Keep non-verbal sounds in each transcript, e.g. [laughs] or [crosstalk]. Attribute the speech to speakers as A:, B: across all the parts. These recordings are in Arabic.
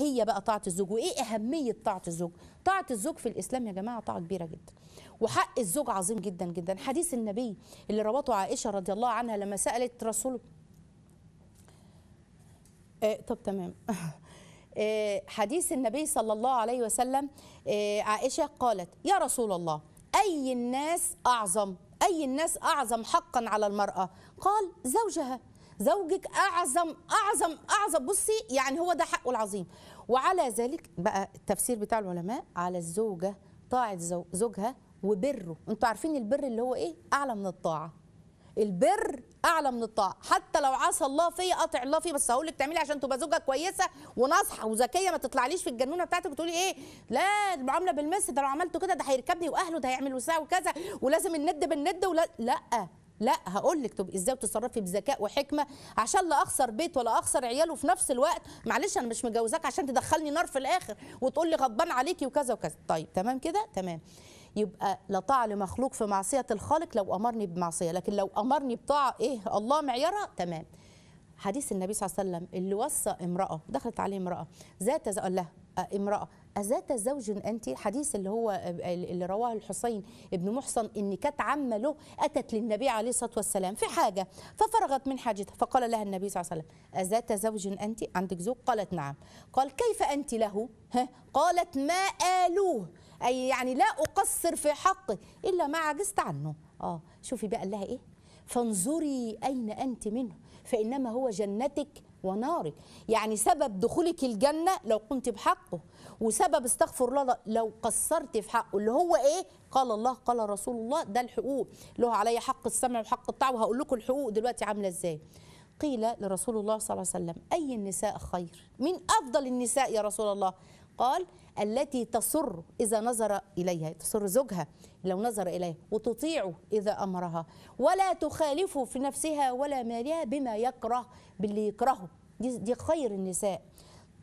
A: هي بقى طاعه الزوج وايه اهميه طاعه الزوج طاعه الزوج في الاسلام يا جماعه طاعه كبيره جدا وحق الزوج عظيم جدا جدا حديث النبي اللي رواته عائشه رضي الله عنها لما سالت رسول إيه طب تمام إيه حديث النبي صلى الله عليه وسلم إيه عائشه قالت يا رسول الله اي الناس اعظم اي الناس اعظم حقا على المراه قال زوجها زوجك اعظم اعظم اعظم بصي يعني هو ده حقه العظيم وعلى ذلك بقى التفسير بتاع العلماء على الزوجه طاعه زوجها وبره انتوا عارفين البر اللي هو ايه اعلى من الطاعه البر اعلى من الطاعه حتى لو عصى الله فيا اطع الله فيا بس هقول لك تعملي عشان تبقى زوجه كويسه وناصحه وذكيه ما تطلعليش في الجنونه بتاعتك وتقولي ايه لا المعامله بالمس ده لو عملته كده ده هيركبني واهله ده هيعمل ساعه وكذا ولازم الند بالند ولا لا لا هقول لك تبقي ازاي وتتصرفي بذكاء وحكمه عشان لا اخسر بيت ولا اخسر عيال وفي نفس الوقت معلش انا مش مجوزاك عشان تدخلني نار في الاخر وتقول لي غضبان عليكي وكذا وكذا طيب تمام كده تمام يبقى لا طاعه لمخلوق في معصيه الخالق لو امرني بمعصيه لكن لو امرني بطاعه ايه الله معيارها تمام حديث النبي صلى الله عليه وسلم اللي وصى امراه دخلت عليه امراه ذات قال لها آه، امراه أذات زوج أنت حديث اللي هو اللي رواه الحسين بن محصن إن كانت عمة له أتت للنبي عليه الصلاة والسلام في حاجة ففرغت من حاجتها فقال لها النبي صلى الله عليه وسلم أذات زوج أنت عندك زوج قالت نعم قال كيف أنت له ها قالت ما آلوه أي يعني لا أقصر في حقه إلا ما عجزت عنه آه شوفي بقى لها إيه فانظري أين أنت منه فإنما هو جنتك ونارك يعني سبب دخولك الجنة لو قمت بحقه وسبب استغفر الله لو قصرت في حقه اللي هو ايه قال الله قال رسول الله ده الحقوق له علي حق السمع وحق الطاعة وهقول لكم الحقوق دلوقتي عاملة ازاي قيل لرسول الله صلى الله عليه وسلم أي النساء خير من أفضل النساء يا رسول الله قال التي تسر إذا نظر إليها تسر زوجها لو نظر إليها وتطيعه إذا أمرها ولا تخالفه في نفسها ولا مالها بما يكره باللي يكرهه دي خير النساء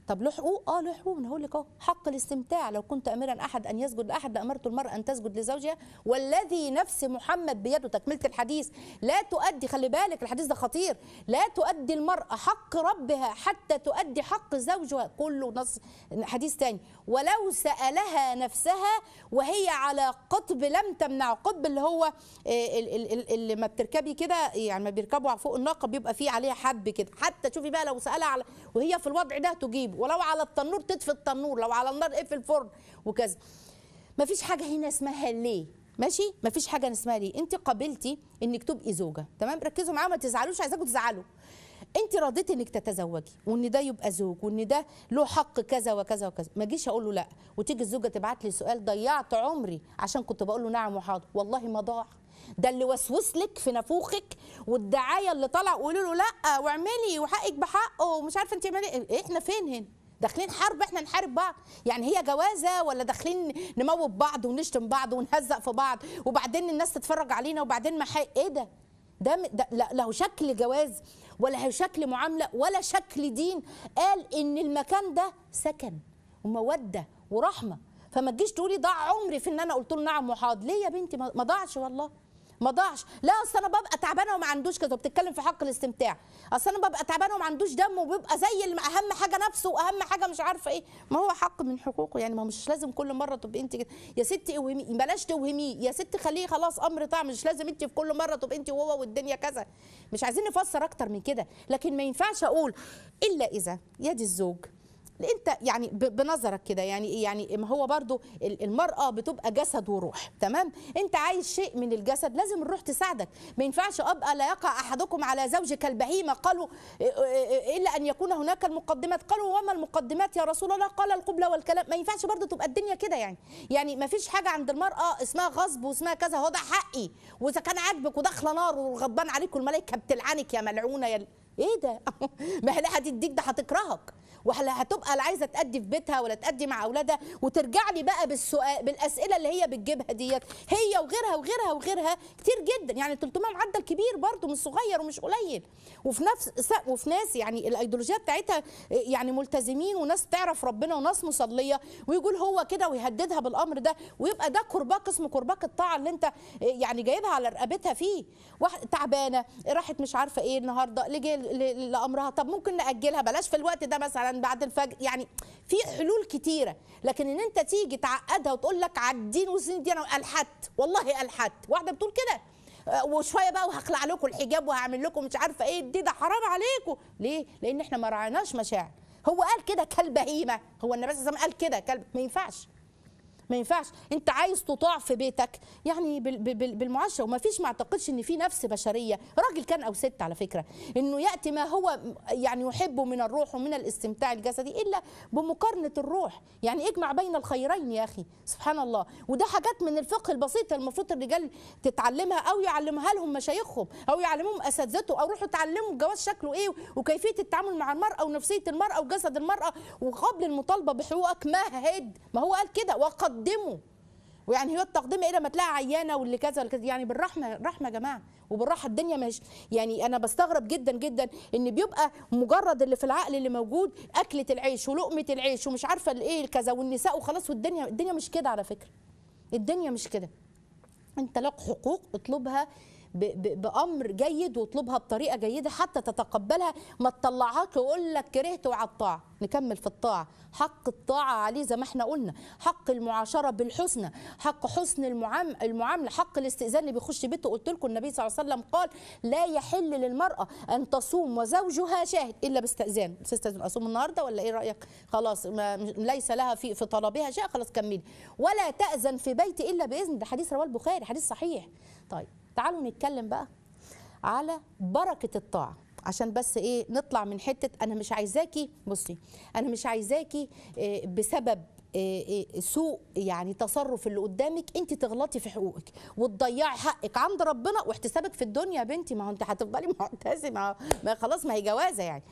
A: طب له حقوق اه له حقوق انا هقول لك اهو حق الاستمتاع لو كنت امرا احد ان يسجد لاحد لامرت المراه ان تسجد لزوجها والذي نفس محمد بيده تكمله الحديث لا تؤدي خلي بالك الحديث ده خطير لا تؤدي المراه حق ربها حتى تؤدي حق زوجها كله نص حديث ثاني ولو سالها نفسها وهي على قطب لم تمنع قطب اللي هو آه، اللي ما بتركبي كده يعني ما بيركبوا فوق الناقه بيبقى فيه عليها حب كده حتى شوفي بقى لو سالها على وهي في الوضع ده تجيبه ولو على التنور تطفي التنور لو على النار اقفل الفرن وكذا مفيش حاجه هنا اسمها ليه ماشي مفيش حاجه اسمها ليه انت قبلتي انك تبقي زوجه تمام ركزوا معايا ما تزعلوش عايزاكم تزعلوا انت رضيتي انك تتزوجي وان ده يبقى زوج وان ده له حق كذا وكذا وكذا ما جيش اقول له لا وتيجي الزوجه تبعت لي سؤال ضيعت عمري عشان كنت بقول له نعم وحاضر والله ما ضاع ده اللي وسوس لك في نافوخك والدعايه اللي طالعه قولوا له لا واعملي وحقك بحقه ومش عارفه انت ايه احنا فين هنا داخلين حرب احنا نحارب بعض يعني هي جوازه ولا داخلين نموت بعض ونشتم بعض ونهزق في بعض وبعدين الناس تتفرج علينا وبعدين ما ايه ده ده, ده لا له شكل جواز ولا هو شكل معامله ولا شكل دين قال ان المكان ده سكن وموده ورحمه فما تجيش تقولي ضاع عمري في ان انا قلت له نعم وحاضر ليه يا بنتي ما ضاعش والله ما ضاعش لا اصل انا ببقى تعبانه وما عندوش كده بتتكلم في حق الاستمتاع اصل انا ببقى تعبانه وما عندوش دم وبيبقى زي اللي اهم حاجه نفسه واهم حاجه مش عارفه ايه ما هو حق من حقوقه يعني ما مش لازم كل مره تبقي انت كده يا ستي اوهمي بلاش توهميه يا ستي خليه خلاص امر طعم مش لازم انت في كل مره تبقي انت وهو والدنيا كذا مش عايزين نفسر اكتر من كده لكن ما ينفعش اقول الا اذا يد الزوج انت يعني بنظرك كده يعني إيه؟ يعني ما هو برضو المراه بتبقى جسد وروح تمام انت عايز شيء من الجسد لازم الروح تساعدك ما ينفعش ابقى لا يقع احدكم على زوجك البهيمه قالوا الا ان يكون هناك المقدمات قالوا وما المقدمات يا رسول الله قال القبلة والكلام ما ينفعش برضو تبقى الدنيا كده يعني يعني ما فيش حاجه عند المراه اسمها غصب واسمها كذا هو ده حقي واذا كان عاجبك وداخله نار وغضبان عليك والملائكه بتلعنك يا ملعونه يا ايه ده [laughs] ما هي هتديك ده هتكرهك ولا هتبقى لا عايزه تأدي في بيتها ولا تأدي مع اولادها وترجع لي بقى بالسؤال بالاسئله اللي هي بتجيبها ديت هي وغيرها وغيرها وغيرها كتير جدا يعني 300 معدل كبير برده مش صغير ومش قليل وفي نفس وفي ناس يعني الايديولوجيه بتاعتها آه، يعني ملتزمين وناس تعرف ربنا وناس مصليه ويقول هو كده ويهددها بالامر ده ويبقى ده كرباك اسمه كرباك الطاعه اللي انت آه، يعني جايبها على رقبتها فيه تعبانه راحت مش عارفه ايه النهارده لجي لامرها طب ممكن ناجلها بلاش في الوقت ده مثلا بعد الفجر يعني في حلول كتيره لكن ان انت تيجي تعقدها وتقول لك عدين وسنين دي انا الحت والله الحت واحده بتقول كده آه، وشويه بقى وهخلع لكم الحجاب وهعمل لكم مش عارفه ايه دي ده حرام عليكم ليه لان احنا ما رعيناش مشاعر هو قال كده كالبهيمه هو النبي صلى الله عليه وسلم قال كده كلب ما ينفعش ما ينفعش انت عايز تطاع في بيتك يعني بالمعاشره وما فيش ما اعتقدش ان في نفس بشريه راجل كان او ست على فكره انه ياتي ما هو يعني يحبه من الروح ومن الاستمتاع الجسدي الا بمقارنه الروح يعني اجمع بين الخيرين يا اخي سبحان الله وده حاجات من الفقه البسيط المفروض الرجال تتعلمها او يعلمها لهم مشايخهم او يعلمهم اساتذته او روحوا اتعلموا الجواز شكله ايه وكيفيه التعامل مع المراه ونفسيه المراه وجسد المراه وقبل المطالبه بحقوقك ما هد ما هو قال كده وقد تقدمه ويعني هي التقديم ايه لما تلاقي عيانه واللي كذا كذا يعني بالرحمه رحمه يا جماعه وبالراحه الدنيا مش يعني انا بستغرب جدا جدا ان بيبقى مجرد اللي في العقل اللي موجود اكله العيش ولقمه العيش ومش عارفه الايه كذا والنساء وخلاص والدنيا الدنيا مش كده على فكره الدنيا مش كده انت لك حقوق اطلبها بامر جيد واطلبها بطريقه جيده حتى تتقبلها ما تطلعهاش ويقول لك كرهت وعى الطاعه نكمل في الطاعه حق الطاعه عليه زي ما احنا قلنا حق المعاشره بالحسنى حق حسن المعامله حق الاستئذان اللي بيخش بيته قلت لكم النبي صلى الله عليه وسلم قال لا يحل للمراه ان تصوم وزوجها شاهد الا باستئذان تستاذن اصوم النهارده ولا ايه رايك خلاص ما ليس لها في في طلبها شيء خلاص كملي ولا تاذن في بيتي الا باذن ده حديث رواه البخاري حديث صحيح طيب تعالوا نتكلم بقى على بركه الطاعه عشان بس ايه نطلع من حته انا مش عايزاكي بصي انا مش عايزاكي آه، بسبب آه، آه، سوء يعني تصرف اللي قدامك انت تغلطي في حقوقك وتضيعي حقك عند ربنا واحتسابك في الدنيا يا بنتي ما هو انت هتفضلي [laughs] معتزمه ما خلاص ما هي جوازه يعني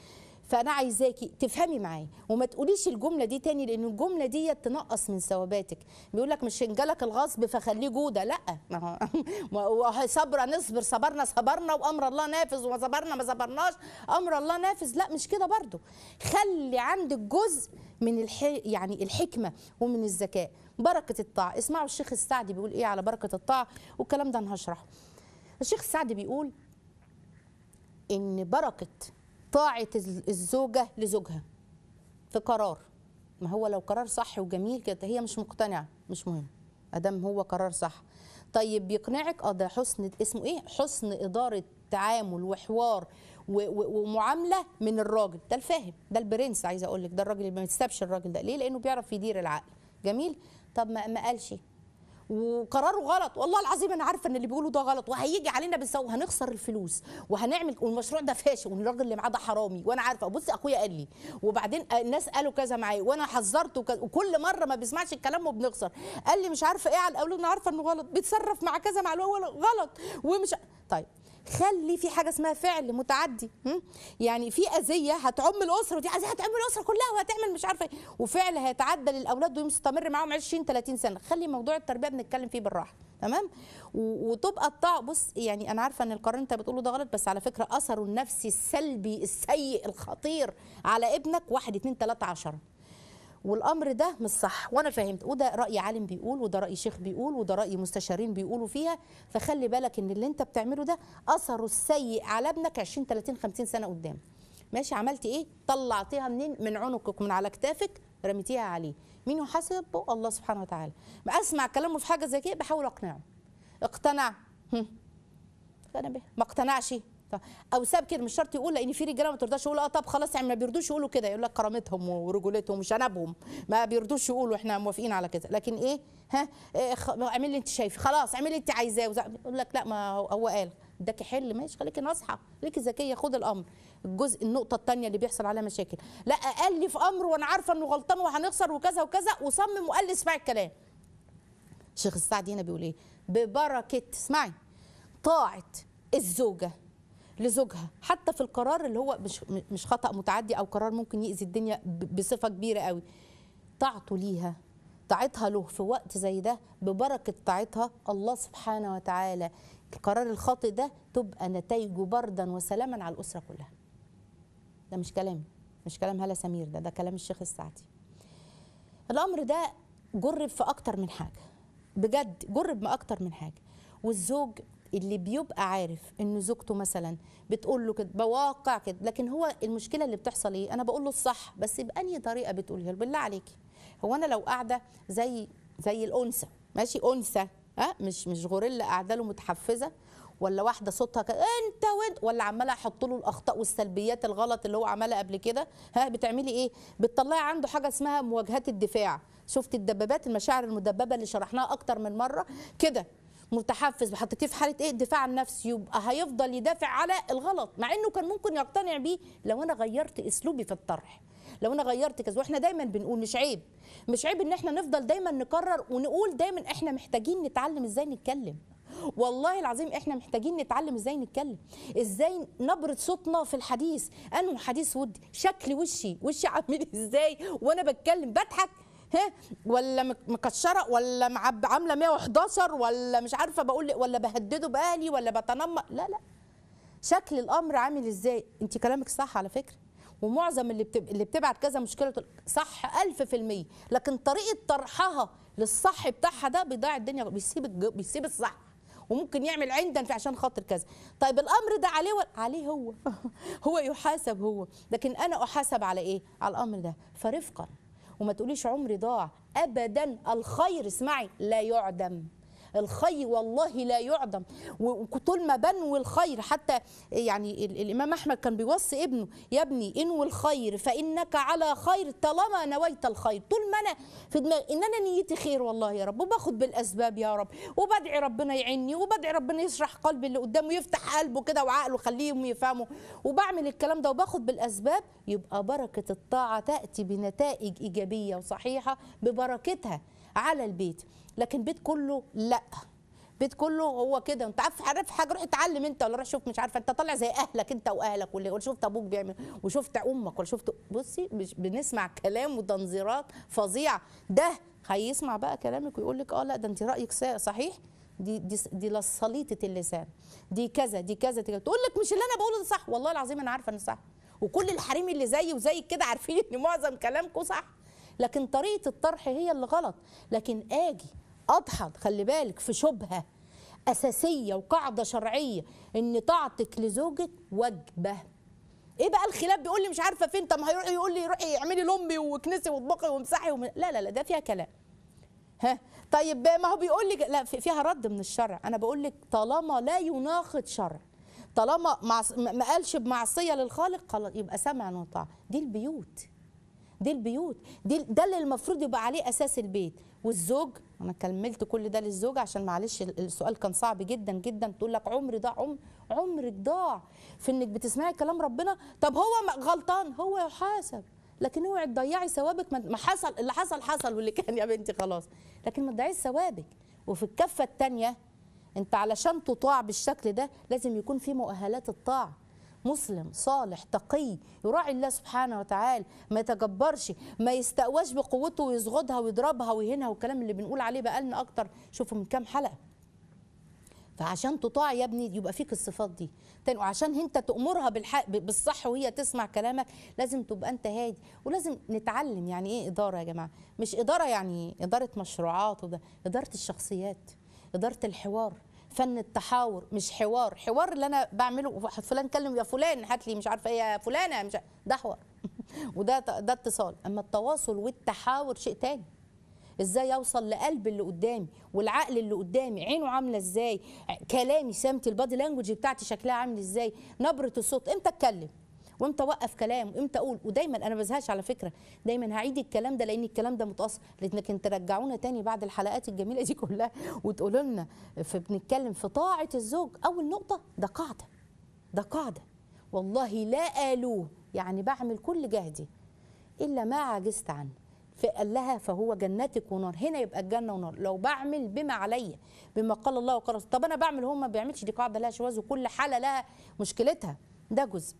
A: فانا عايزاكي تفهمي معايا وما تقوليش الجمله دي تاني لان الجمله دي تنقص من ثواباتك بيقول لك مش هنجلك الغصب فخليه جوده لا ما [laughs] صبر نصبر صبرنا صبرنا وامر الله نافذ وما صبرنا ما صبرناش امر الله نافذ لا مش كده برضو خلي عندك جزء من الح... يعني الحكمه ومن الذكاء بركه الطاعه اسمعوا الشيخ السعدي بيقول ايه على بركه الطاعه والكلام ده انا هشرحه الشيخ السعدي بيقول ان بركه طاعه الزوجه لزوجها في قرار ما هو لو قرار صح وجميل كده هي مش مقتنعه مش مهم ادام هو قرار صح طيب بيقنعك اه ده حسن اسمه ايه حسن اداره تعامل وحوار ومعامله من الراجل ده الفاهم ده البرنس عايزه اقول لك ده الراجل اللي ما يتسابش الراجل ده ليه لانه بيعرف يدير العقل جميل طب ما قالش وقراره غلط والله العظيم انا عارفه ان اللي بيقوله ده غلط وهيجي علينا بالسوء وهنخسر الفلوس وهنعمل والمشروع ده فاشل والراجل اللي معاه ده حرامي وانا عارفه بصي اخويا قال لي وبعدين الناس قالوا كذا معايا وانا حذرته وكذا وكل مره ما بيسمعش الكلام وبنخسر قال لي مش عارفه ايه على الاول انا عارفه انه غلط بيتصرف مع كذا مع الاول غلط ومش طيب خلي في حاجه اسمها فعل متعدي يعني في اذيه هتعم الاسره دي اذيه هتعم الاسره كلها وهتعمل مش عارفه ايه وفعل هيتعدى للاولاد ويستمر معاهم 20 30 سنه خلي موضوع التربيه بنتكلم فيه بالراحه تمام وتبقى الطاعه بص يعني انا عارفه ان القرار انت بتقوله ده غلط بس على فكره اثره النفسي السلبي السيء الخطير على ابنك 1 2 3 10 والامر ده مش صح وانا فهمت وده راي عالم بيقول وده راي شيخ بيقول وده راي مستشارين بيقولوا فيها فخلي بالك ان اللي انت بتعمله ده اثره السيء على ابنك 20 30 50 سنه قدام ماشي عملت ايه طلعتيها منين من عنقك من على كتافك رميتيها عليه مين يحاسبه الله سبحانه وتعالى ما اسمع كلامه في حاجه زي كده بحاول اقنعه اقتنع ما اقتنعش او ساب كده مش شرط يقول لان في رجاله ما ترضاش يقول اه طب خلاص يعني ما بيرضوش يقولوا كده يقول لك كرامتهم ورجولتهم وشنبهم ما بيرضوش يقولوا احنا موافقين على كده لكن ايه ها إيه اعمل اللي انت شايفه خلاص اعمل اللي انت عايزاه يقول لك لا ما هو قال اداكي حل ماشي خليكي ناصحه خليكي ذكيه خد الامر الجزء النقطه الثانيه اللي بيحصل عليها مشاكل لا قال لي في امر وانا عارفه انه غلطان وهنخسر وكذا وكذا وصمم وقال لي اسمعي الكلام شيخ السعدي هنا بيقول ايه ببركه اسمعي طاعه الزوجه لزوجها حتى في القرار اللي هو مش مش خطا متعدي او قرار ممكن يأذي الدنيا بصفه كبيره قوي طاعته ليها طاعتها له في وقت زي ده ببركه طاعتها الله سبحانه وتعالى القرار الخاطئ ده تبقى نتائجه بردا وسلاما على الاسره كلها ده مش كلامي مش كلام هلا سمير ده ده كلام الشيخ السعدي الامر ده جرب في اكتر من حاجه بجد جرب ما اكتر من حاجه والزوج اللي بيبقى عارف انه زوجته مثلا بتقول له كده بواقع كده لكن هو المشكله اللي بتحصل ايه انا بقول له الصح بس باني طريقه بتقولها له بالله عليكي هو انا لو قاعده زي زي الانثى ماشي انثى ها مش مش غوريلا قاعده له متحفزه ولا واحده صوتها كده انت وانت ولا عماله احط له الاخطاء والسلبيات الغلط اللي هو عملها قبل كده ها بتعملي ايه بتطلعي عنده حاجه اسمها مواجهات الدفاع شفت الدبابات المشاعر المدببه اللي شرحناها اكتر من مره كده متحفز وحطيتيه في حاله ايه دفاع عن نفسي يبقى هيفضل يدافع على الغلط مع انه كان ممكن يقتنع بيه لو انا غيرت اسلوبي في الطرح لو انا غيرت كذا واحنا دايما بنقول مش عيب مش عيب ان احنا نفضل دايما نكرر ونقول دايما احنا محتاجين نتعلم ازاي نتكلم والله العظيم احنا محتاجين نتعلم ازاي نتكلم ازاي نبره صوتنا في الحديث انه حديث ودي شكل وشي وشي عامل ازاي وانا بتكلم بضحك ولا مكشره ولا معب عامله 111 ولا مش عارفه بقول إيه، ولا بهدده بالي ولا بتنمر لا لا شكل الامر عامل ازاي انت كلامك صح على فكره ومعظم اللي بتب... اللي بتبعت كذا مشكله صح 1000% لكن طريقه طرحها للصح بتاعها ده بيضيع الدنيا بيسيب الج... بيسيب الصح وممكن يعمل عندا في عشان خاطر كذا طيب الامر ده عليه و... عليه هو [laughs] هو يحاسب هو لكن انا احاسب على ايه على الامر ده فرفقا وما تقوليش عمري ضاع ابدا الخير اسمعي لا يعدم الخي والله لا يعدم وطول ما بنوا الخير حتى يعني الإمام أحمد كان بيوصي ابنه يا ابني انو الخير فإنك على خير طالما نويت الخير طول ما أنا في دماغي إن أنا نيتي خير والله يا رب وباخد بالأسباب يا رب وبدعي ربنا يعيني وبدعي ربنا يشرح قلبي اللي قدامه يفتح قلبه كده وعقله خليهم يفهموا وبعمل الكلام ده وباخد بالأسباب يبقى بركة الطاعة تأتي بنتائج إيجابية وصحيحة ببركتها على البيت لكن بيت كله لا بيت كله هو كده انت عارف عارف حاجه روح اتعلم انت ولا روح شوف مش عارفه انت طالع زي اهلك انت واهلك واللي شفت ابوك بيعمل وشفت امك ولا شفت بصي بنسمع كلام وتنظيرات فظيعه ده هيسمع بقى كلامك ويقول لك اه لا ده انت رايك صحيح دي دي دي لصليطه اللسان دي كذا دي كذا تقول لك مش اللي انا بقوله ده صح والله العظيم انا عارفه ان صح وكل الحريم اللي زيي وزيك كده عارفين ان معظم كلامكم صح لكن طريقه الطرح هي اللي غلط لكن اجي اضحض خلي بالك في شبهه اساسيه وقاعده شرعيه ان طاعتك لزوجك وجبه ايه بقى الخلاف بيقول لي مش عارفه فين طب ما هيروح يقول لي روحي اعملي لامي واكنسي واطبخي وامسحي ومن... لا لا لا ده فيها كلام ها طيب ما هو بيقول لي لا فيها رد من الشرع انا بقول لك طالما لا يناقض شرع طالما ما قالش بمعصيه للخالق خلاص يبقى سمع وطاعه دي البيوت دي البيوت دي ده اللي المفروض يبقى عليه اساس البيت والزوج انا كملت كل ده للزوج عشان معلش السؤال كان صعب جدا جدا تقول لك عمري ضاع عمر عمرك ضاع في انك بتسمعي كلام ربنا طب هو غلطان هو يحاسب لكن اوعي تضيعي ثوابك ما حصل اللي حصل حصل واللي كان يا بنتي خلاص لكن ما تضيعيش ثوابك وفي الكفه الثانيه انت علشان تطاع بالشكل ده لازم يكون في مؤهلات الطاعه مسلم صالح تقي يراعي الله سبحانه وتعالى ما يتجبرش ما يستقواش بقوته ويصغدها ويضربها ويهينها والكلام اللي بنقول عليه بقالنا اكتر شوفوا من كام حلقه فعشان تطاع يا ابني يبقى فيك الصفات دي تاني وعشان انت تامرها بالحق بالصح وهي تسمع كلامك لازم تبقى انت هادي ولازم نتعلم يعني ايه اداره يا جماعه مش اداره يعني اداره مشروعات وده اداره الشخصيات اداره الحوار فن التحاور مش حوار حوار اللي انا بعمله فلان كلم يا فلان هات لي مش عارفه ايه يا فلانه مش ده حوار [laughs] وده ده اتصال اما التواصل والتحاور شيء تاني ازاي اوصل لقلب اللي قدامي والعقل اللي قدامي عينه عامله ازاي كلامي سمتي البادي لانجوج بتاعتي شكلها عامل ازاي نبره الصوت امتى اتكلم وامتى اوقف كلام وامتى اقول ودايما انا ما بزهقش على فكره دايما هعيد الكلام ده لان الكلام ده متاصل لكن ترجعونا تاني بعد الحلقات الجميله دي كلها وتقولوا لنا بنتكلم في طاعه الزوج اول نقطه ده قاعده ده قاعده والله لا قالوه يعني بعمل كل جهدي الا ما عجزت عنه فقال لها فهو جنتك ونار هنا يبقى الجنه ونار لو بعمل بما عليا بما قال الله وقال طب انا بعمل هم ما بيعملش دي قاعده لها شواذ وكل حاله لها مشكلتها ده جزء